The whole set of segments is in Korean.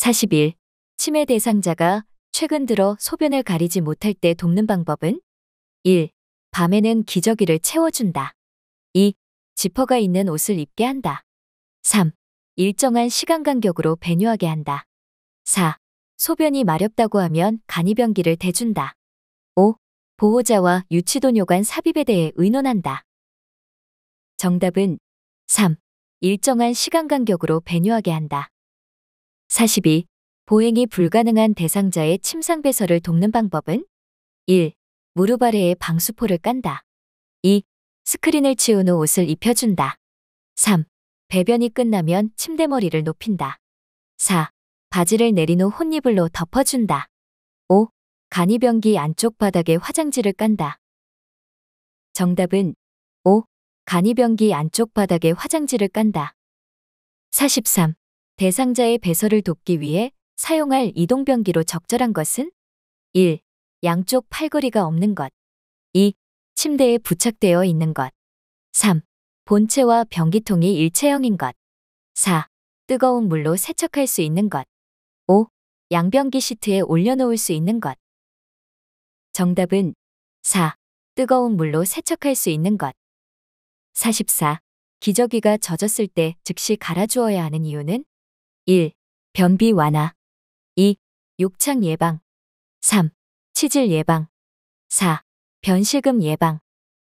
40일 치매 대상자가 최근 들어 소변을 가리지 못할 때 돕는 방법은 1. 밤에는 기저귀를 채워준다. 2. 지퍼가 있는 옷을 입게 한다. 3. 일정한 시간 간격으로 배뇨하게 한다. 4. 소변이 마렵다고 하면 간이변기를 대준다. 5. 보호자와 유치도뇨 간 삽입에 대해 의논한다. 정답은 3. 일정한 시간 간격으로 배뇨하게 한다. 42. 보행이 불가능한 대상자의 침상 배설을 돕는 방법은 1. 무릎 아래에 방수포를 깐다. 2. 스크린을 치운 후 옷을 입혀준다. 3. 배변이 끝나면 침대머리를 높인다. 4. 바지를 내린 후 혼이불로 덮어준다. 5. 간이병기 안쪽 바닥에 화장지를 깐다. 정답은 5. 간이병기 안쪽 바닥에 화장지를 깐다. 43. 대상자의 배설을 돕기 위해 사용할 이동변기로 적절한 것은 1. 양쪽 팔걸이가 없는 것 2. 침대에 부착되어 있는 것 3. 본체와 변기통이 일체형인 것 4. 뜨거운 물로 세척할 수 있는 것 5. 양변기 시트에 올려놓을 수 있는 것 정답은 4. 뜨거운 물로 세척할 수 있는 것 44. 기저귀가 젖었을 때 즉시 갈아주어야 하는 이유는 1. 변비 완화 2. 욕창 예방 3. 치질 예방 4. 변실금 예방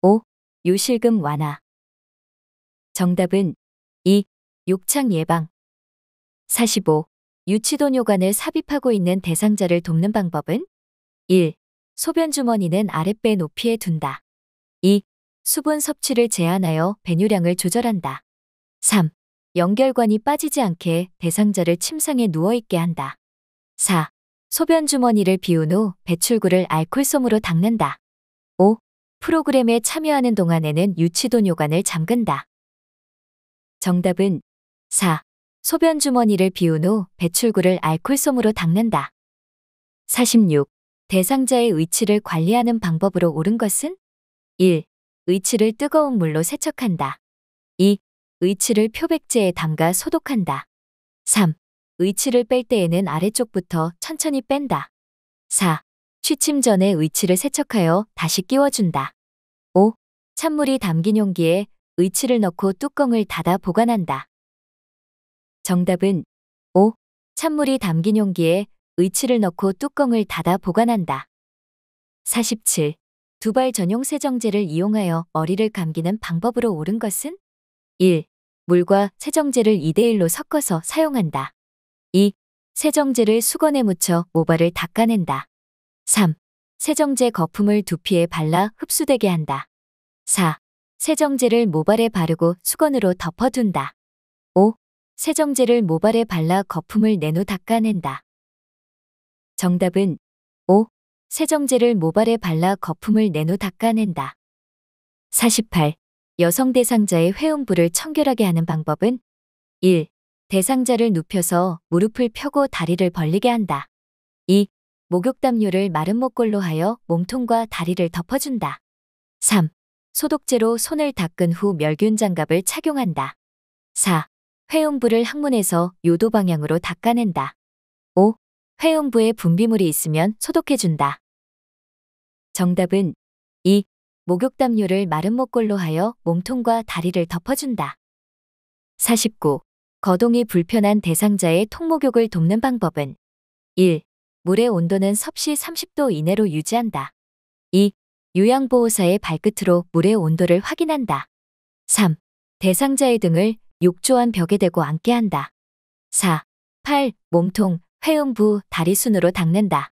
5. 요실금 완화 정답은 2. 욕창 예방 45. 유치돈 요관을 삽입하고 있는 대상자를 돕는 방법은 1. 소변 주머니는 아랫배 높이에 둔다. 2. 수분 섭취를 제한하여 배뇨량을 조절한다. 3. 연결관이 빠지지 않게 대상자를 침상에 누워있게 한다. 4. 소변 주머니를 비운 후 배출구를 알콜솜으로 닦는다. 5. 프로그램에 참여하는 동안에는 유치돈 요관을 잠근다. 정답은 4. 소변 주머니를 비운 후 배출구를 알콜솜으로 닦는다. 46. 대상자의 의치를 관리하는 방법으로 옳은 것은? 1. 의치를 뜨거운 물로 세척한다. 2. 의치를 표백제에 담가 소독한다. 3. 의치를 뺄 때에는 아래쪽부터 천천히 뺀다. 4. 취침 전에 의치를 세척하여 다시 끼워준다. 5. 찬물이 담긴 용기에 의치를 넣고 뚜껑을 닫아 보관한다. 정답은 5. 찬물이 담긴 용기에 의치를 넣고 뚜껑을 닫아 보관한다. 47. 두발 전용 세정제를 이용하여 머리를 감기는 방법으로 옳은 것은? 1. 물과 세정제를 2대1로 섞어서 사용한다. 2. 세정제를 수건에 묻혀 모발을 닦아낸다. 3. 세정제 거품을 두피에 발라 흡수되게 한다. 4. 세정제를 모발에 바르고 수건으로 덮어둔다. 5. 세정제를 모발에 발라 거품을 낸후 닦아낸다. 정답은 5. 세정제를 모발에 발라 거품을 낸후 닦아낸다. 48. 여성 대상자의 회음부를 청결하게 하는 방법은 1. 대상자를 눕혀서 무릎을 펴고 다리를 벌리게 한다. 2. 목욕담요를 마른 목골로 하여 몸통과 다리를 덮어준다. 3. 소독제로 손을 닦은 후 멸균 장갑을 착용한다. 4. 회음부를 항문에서 요도 방향으로 닦아낸다. 5. 회음부에 분비물이 있으면 소독해준다. 정답은 2. 목욕담요를 마른 목골로 하여 몸통과 다리를 덮어준다. 49. 거동이 불편한 대상자의 통목욕을 돕는 방법은 1. 물의 온도는 섭씨 30도 이내로 유지한다. 2. 요양보호사의 발끝으로 물의 온도를 확인한다. 3. 대상자의 등을 욕조한 벽에 대고 앉게 한다. 4. 팔, 몸통, 회음부, 다리 순으로 닦는다.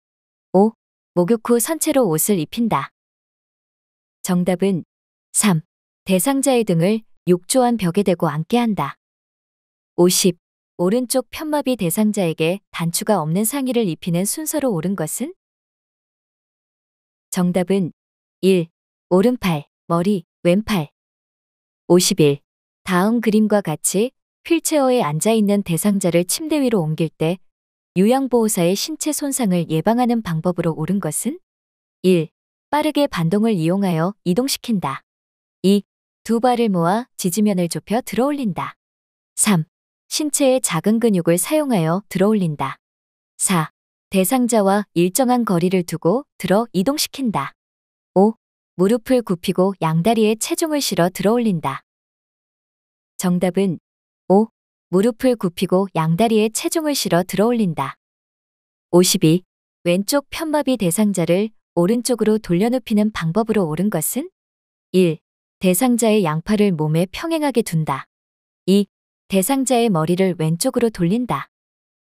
5. 목욕 후 선체로 옷을 입힌다. 정답은 3. 대상자의 등을 욕조한 벽에 대고 앉게 한다. 50. 오른쪽 편마비 대상자에게 단추가 없는 상의를 입히는 순서로 옳은 것은? 정답은 1. 오른팔, 머리, 왼팔. 51. 다음 그림과 같이 휠체어에 앉아있는 대상자를 침대 위로 옮길 때 요양보호사의 신체 손상을 예방하는 방법으로 옳은 것은? 1. 빠르게 반동을 이용하여 이동시킨다. 2. 두 발을 모아 지지면을 좁혀 들어올린다. 3. 신체의 작은 근육을 사용하여 들어올린다. 4. 대상자와 일정한 거리를 두고 들어 이동시킨다. 5. 무릎을 굽히고 양다리에 체중을 실어 들어올린다. 정답은 5. 무릎을 굽히고 양다리에 체중을 실어 들어올린다. 52. 왼쪽 편마비 대상자를 오른쪽으로 돌려눕히는 방법으로 옳은 것은 1. 대상자의 양팔을 몸에 평행하게 둔다. 2. 대상자의 머리를 왼쪽으로 돌린다.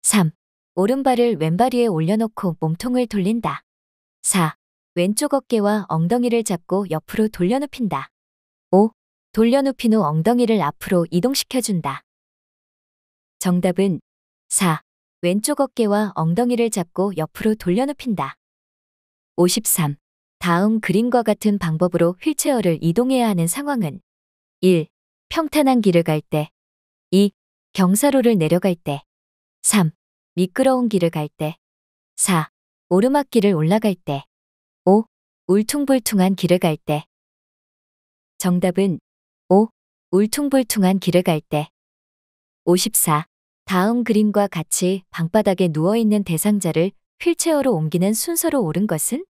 3. 오른발을 왼발 위에 올려놓고 몸통을 돌린다. 4. 왼쪽 어깨와 엉덩이를 잡고 옆으로 돌려눕힌다. 5. 돌려눕힌 후 엉덩이를 앞으로 이동시켜준다. 정답은 4. 왼쪽 어깨와 엉덩이를 잡고 옆으로 돌려눕힌다. 53. 다음 그림과 같은 방법으로 휠체어를 이동해야 하는 상황은 1. 평탄한 길을 갈 때 2. 경사로를 내려갈 때 3. 미끄러운 길을 갈 때 4. 오르막길을 올라갈 때 5. 울퉁불퉁한 길을 갈 때 정답은 5. 울퉁불퉁한 길을 갈 때 54. 다음 그림과 같이 방바닥에 누워있는 대상자를 휠체어로 옮기는 순서로 오른 것은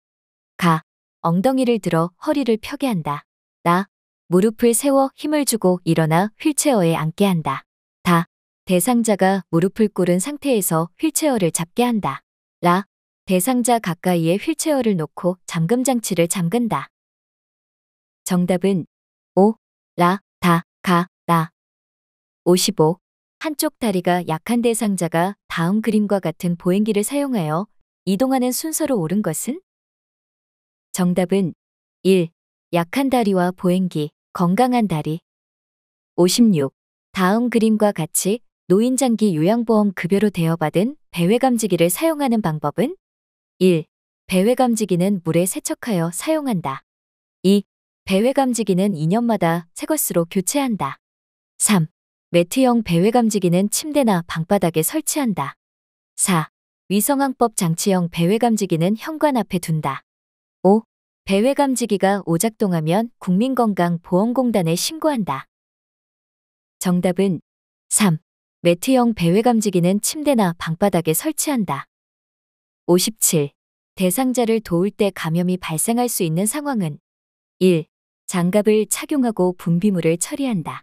가. 엉덩이를 들어 허리를 펴게 한다. 나. 무릎을 세워 힘을 주고 일어나 휠체어에 앉게 한다. 다. 대상자가 무릎을 꿇은 상태에서 휠체어를 잡게 한다. 라. 대상자 가까이에 휠체어를 놓고 잠금 장치를 잠근다. 정답은 오, 라, 다, 가, 나. 55. 한쪽 다리가 약한 대상자가 다음 그림과 같은 보행기를 사용하여 이동하는 순서로 옳은 것은? 정답은 1. 약한 다리와 보행기, 건강한 다리. 56. 다음 그림과 같이 노인장기 요양보험 급여로 대여받은 배외감지기를 사용하는 방법은? 1. 배외감지기는 물에 세척하여 사용한다. 2. 배외감지기는 2년마다 새것으로 교체한다. 3. 매트형 배외감지기는 침대나 방바닥에 설치한다. 4. 위성항법 장치형 배회감지기는 현관 앞에 둔다. 5. 배회감지기가 오작동하면 국민건강보험공단에 신고한다. 정답은 3. 매트형 배회감지기는 침대나 방바닥에 설치한다. 57. 대상자를 도울 때 감염이 발생할 수 있는 상황은 1. 장갑을 착용하고 분비물을 처리한다.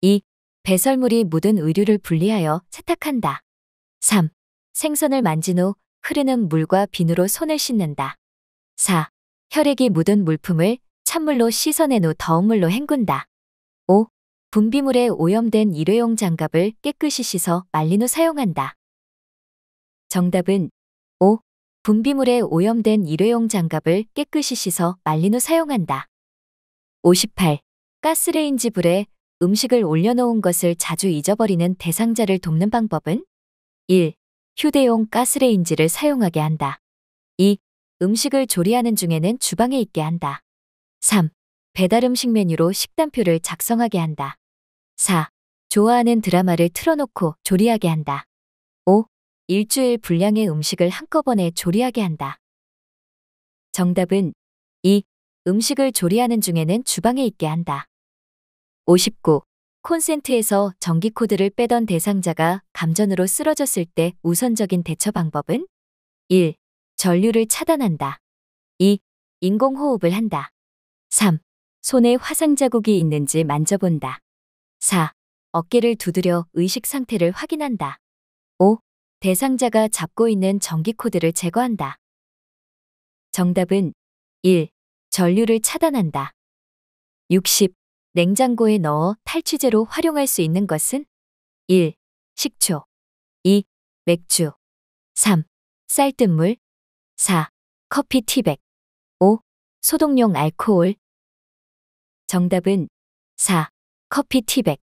2. 배설물이 묻은 의류를 분리하여 세탁한다. 3. 생선을 만진 후 흐르는 물과 비누로 손을 씻는다. 4. 혈액이 묻은 물품을 찬물로 씻어낸 후 더운 물로 헹군다. 5. 분비물에 오염된 일회용 장갑을 깨끗이 씻어 말린 후 사용한다. 정답은 5. 분비물에 오염된 일회용 장갑을 깨끗이 씻어 말린 후 사용한다. 58. 가스레인지 불에 음식을 올려놓은 것을 자주 잊어버리는 대상자를 돕는 방법은? 1. 휴대용 가스레인지를 사용하게 한다. 2. 음식을 조리하는 중에는 주방에 있게 한다. 3. 배달 음식 메뉴로 식단표를 작성하게 한다. 4. 좋아하는 드라마를 틀어놓고 조리하게 한다. 5. 일주일 분량의 음식을 한꺼번에 조리하게 한다. 정답은 2. 음식을 조리하는 중에는 주방에 있게 한다. 59. 콘센트에서 전기 코드를 빼던 대상자가 감전으로 쓰러졌을 때 우선적인 대처 방법은 1. 전류를 차단한다. 2. 인공호흡을 한다. 3. 손에 화상 자국이 있는지 만져본다. 4. 어깨를 두드려 의식 상태를 확인한다. 5. 대상자가 잡고 있는 전기 코드를 제거한다. 정답은 1. 전류를 차단한다. 60. 냉장고에 넣어 탈취제로 활용할 수 있는 것은 1. 식초 2. 맥주 3. 쌀뜨물 4. 커피 티백 5. 소독용 알코올 정답은 4. 커피 티백